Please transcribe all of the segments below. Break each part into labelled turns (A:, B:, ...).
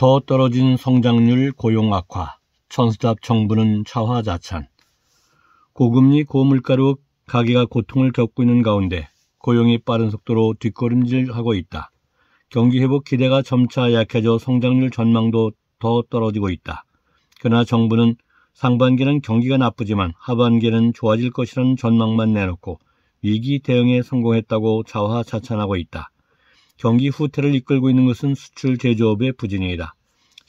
A: 더 떨어진 성장률 고용 악화, 천수답 정부는 차화자찬. 고금리 고물가로 가계가 고통을 겪고 있는 가운데 고용이 빠른 속도로 뒷걸음질하고 있다. 경기 회복 기대가 점차 약해져 성장률 전망도 더 떨어지고 있다. 그러나 정부는 상반기는 경기가 나쁘지만 하반기는 좋아질 것이라는 전망만 내놓고 위기 대응에 성공했다고 자화자찬하고 있다. 경기 후퇴를 이끌고 있는 것은 수출 제조업의 부진이다.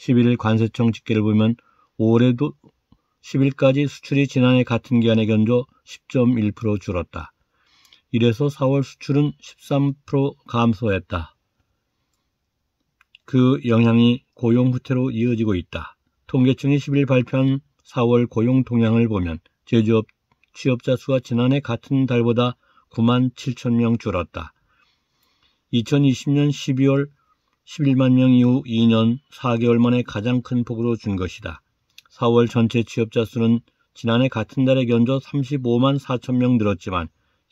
A: 1 1일 관세청 집계를 보면 올해도 10일까지 수출이 지난해 같은 기간에 견조 10.1% 줄었다. 이래서 4월 수출은 13% 감소했다. 그 영향이 고용 후퇴로 이어지고 있다. 통계청이 10일 발표한 4월 고용 동향을 보면 제조업 취업자 수가 지난해 같은 달보다 9만 7천 명 줄었다. 2020년 12월 11만 명 이후 2년 4개월 만에 가장 큰 폭으로 준 것이다. 4월 전체 취업자 수는 지난해 같은 달에 견조 35만 4천 명 늘었지만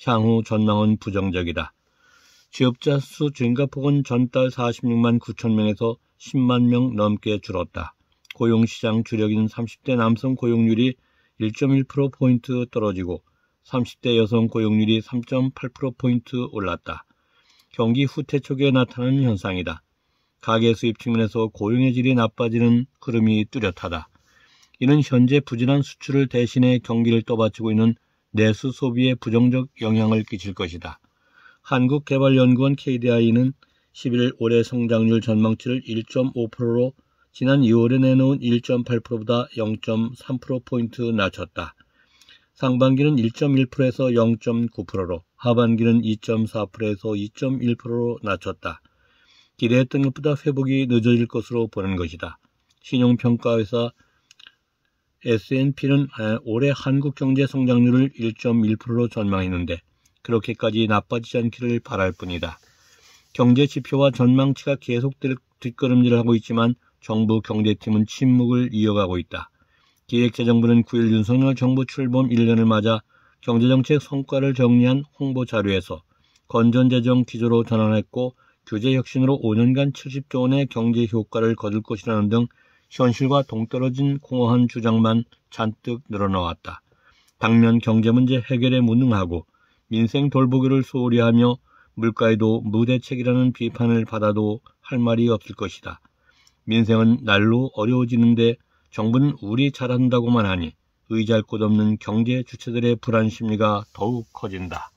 A: 향후 전망은 부정적이다. 취업자 수 증가폭은 전달 46만 9천 명에서 10만 명 넘게 줄었다. 고용시장 주력인 30대 남성 고용률이 1.1%포인트 떨어지고 30대 여성 고용률이 3.8%포인트 올랐다. 경기 후퇴 초기에 나타나는 현상이다. 가계 수입 측면에서 고용의 질이 나빠지는 흐름이 뚜렷하다. 이는 현재 부진한 수출을 대신해 경기를 떠받치고 있는 내수 소비에 부정적 영향을 끼칠 것이다. 한국개발연구원 KDI는 11일 올해 성장률 전망치를 1.5%로 지난 2월에 내놓은 1.8%보다 0.3%포인트 낮췄다. 상반기는 1.1%에서 0.9%로, 하반기는 2.4%에서 2.1%로 낮췄다. 기대했던 것보다 회복이 늦어질 것으로 보는 것이다. 신용평가회사 S&P는 아, 올해 한국 경제 성장률을 1.1%로 전망했는데 그렇게까지 나빠지지 않기를 바랄 뿐이다. 경제 지표와 전망치가 계속 뒷걸음질을 하고 있지만 정부 경제팀은 침묵을 이어가고 있다. 기획재정부는 9일 윤석열 정부 출범 1년을 맞아 경제정책 성과를 정리한 홍보 자료에서 건전재정 기조로 전환했고 규제 혁신으로 5년간 70조 원의 경제 효과를 거둘 것이라는 등 현실과 동떨어진 공허한 주장만 잔뜩 늘어나왔다. 당면 경제 문제 해결에 무능하고 민생 돌보기를 소홀히 하며 물가에도 무대책이라는 비판을 받아도 할 말이 없을 것이다. 민생은 날로 어려워지는데 정부는 우리 잘한다고만 하니 의지할 곳 없는 경제 주체들의 불안 심리가 더욱 커진다.